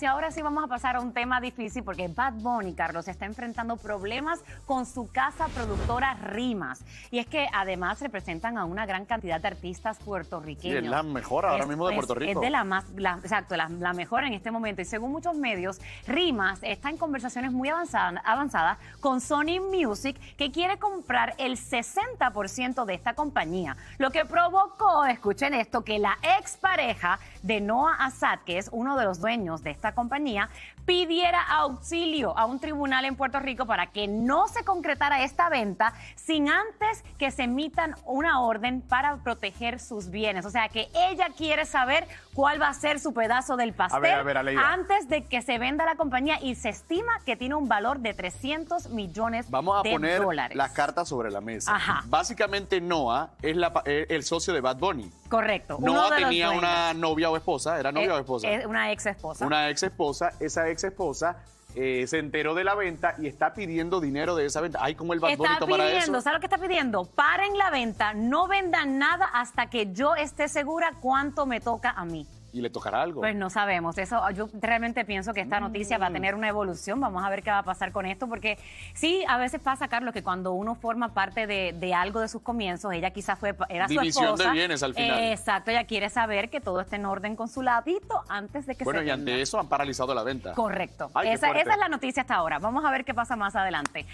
y ahora sí vamos a pasar a un tema difícil porque Bad Bunny, Carlos, está enfrentando problemas con su casa productora Rimas. Y es que además representan a una gran cantidad de artistas puertorriqueños. Sí, es la mejor ahora mismo de Puerto Rico. Es de la más, exacto, la, mejor en este momento. Y según muchos medios, Rimas está en conversaciones muy avanzadas con Sony Music, que quiere comprar el 60% de esta compañía. Lo que provocó, escuchen esto, que la expareja de Noah Assad, que es uno de los dueños de esta compañía, pidiera auxilio a un tribunal en Puerto Rico para que no se concretara esta venta sin antes que se emitan una orden para proteger sus bienes. O sea que ella quiere saber cuál va a ser su pedazo del pastel antes de que se venda la compañía y se estima que tiene un valor de 300 millones de dólares. Vamos a poner las cartas sobre la mesa. Básicamente Noah es eh, el socio de Bad Bunny. Correcto. No tenía una novia o esposa, era novia o eh, esposa. Eh, una ex esposa. Una ex esposa, esa ex esposa eh, se enteró de la venta y está pidiendo dinero de esa venta. Ay, como el Bad Bunny está pidiendo, eso? ¿Sabes lo que está pidiendo? Paren la venta, no vendan nada hasta que yo esté segura cuánto me toca a mí y le tocará algo. Pues no sabemos. Eso, yo realmente pienso que esta mm. noticia va a tener una evolución. Vamos a ver qué va a pasar con esto, porque sí, a veces pasa, Carlos, que cuando uno forma parte de, de algo de sus comienzos, ella quizás fue, era su esposa. de bienes al final. exacto, ella quiere saber que todo esté en orden con su ladito antes de que se. Bueno, y ante eso han paralizado la venta. Correcto. esa es la noticia hasta ahora. Vamos a ver qué pasa más adelante.